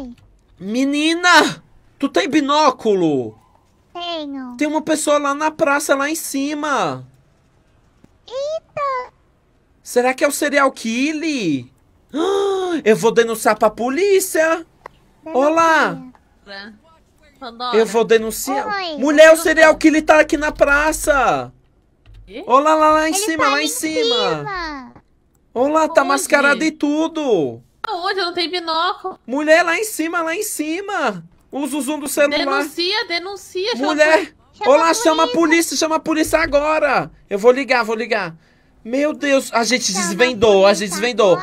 Oi. Menina, tu tem binóculo? Tenho. Tem uma pessoa lá na praça, lá em cima. Eita. Será que é o serial killer? Eu vou denunciar pra polícia. Denuncia. Olá. Eu vou denunciar. Oi. Mulher, o serial killer tá aqui na praça. E? Olá, lá, lá em Ele cima, tá lá em cima. cima. Olá, tá Onde? mascarado e tudo. Eu não tenho binóculo. Mulher, lá em cima, lá em cima. Usa o zoom do celular. Denuncia, denuncia. Mulher, olá, chama a polícia, chama a polícia agora. Eu vou ligar, vou ligar. Meu Deus, a gente chama desvendou, a, a gente desvendou.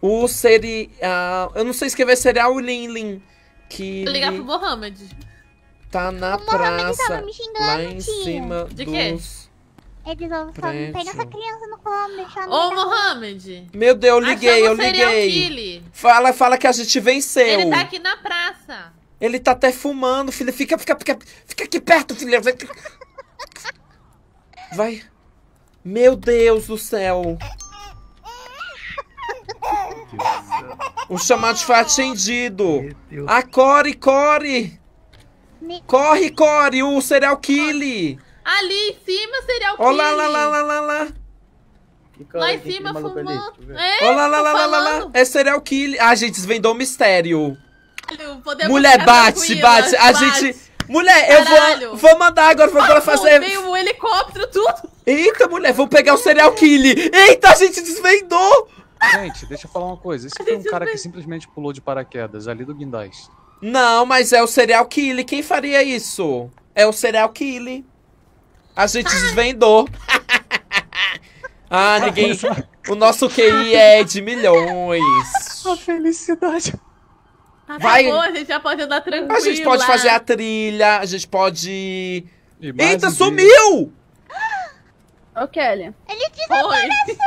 O serial... Eu não sei escrever serial o Lin Lin. Que... Vou ligar pro Mohamed. Tá na o praça, lá em tia. cima De dos... Eles vão só não tem essa criança no colo, Ô, Mohamed! Meu Deus, eu liguei, eu liguei. Fala, fala que a gente venceu. Ele tá aqui na praça. Ele tá até fumando, filha. Fica, fica, fica, fica aqui perto, filha. Vai. Vai. Meu Deus do céu. O chamado foi fato atendido. A Core, Core. Corre, Core, o cereal killer. Ali em cima seria o crime. Olá, lá, lá, lá, lá, lá. lá em cima, é fumando. Olha é, lá, lá, lá, lá, lá, lá. É serial killer. Ah, gente, desvendou o mistério. Podemos Mulher, bate, bate. A gente... Mulher, eu vou, vou mandar agora pra ela ah, fazer... Veio um helicóptero, tudo. Eita, mulher, vou pegar o serial killer. Eita, a gente desvendou. Gente, deixa eu falar uma coisa. Esse foi um cara que simplesmente pulou de paraquedas ali do guindais. Não, mas é o serial killer. Quem faria isso? É o serial killer. A gente desvendou. ah, tá ninguém. O nosso QI é de milhões. A felicidade. Tá Vai. a gente já pode andar tranquilo. A gente pode fazer a trilha, a gente pode. Eita, sumiu! Ô, Kelly. Ele desapareceu!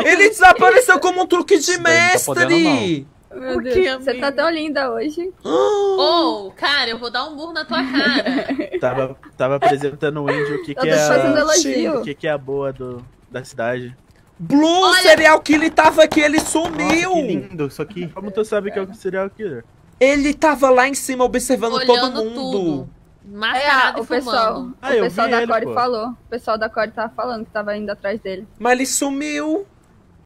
Ele desapareceu como um truque de tá mestre! Meu Deus, que, você tá tão linda hoje. Oh, oh, cara, eu vou dar um burro na tua cara. tava, tava apresentando o índio o que, que é a, o que, que é a boa do, da cidade. Blue, Olha... serial killer tava aqui, ele sumiu. Nossa, que lindo isso aqui. Como tu sabe que é o serial killer? Ele tava lá em cima observando Olhando todo mundo. Tudo. é, o pessoal, ah, o pessoal da Core falou. O pessoal da Core tava falando que tava indo atrás dele. Mas ele sumiu.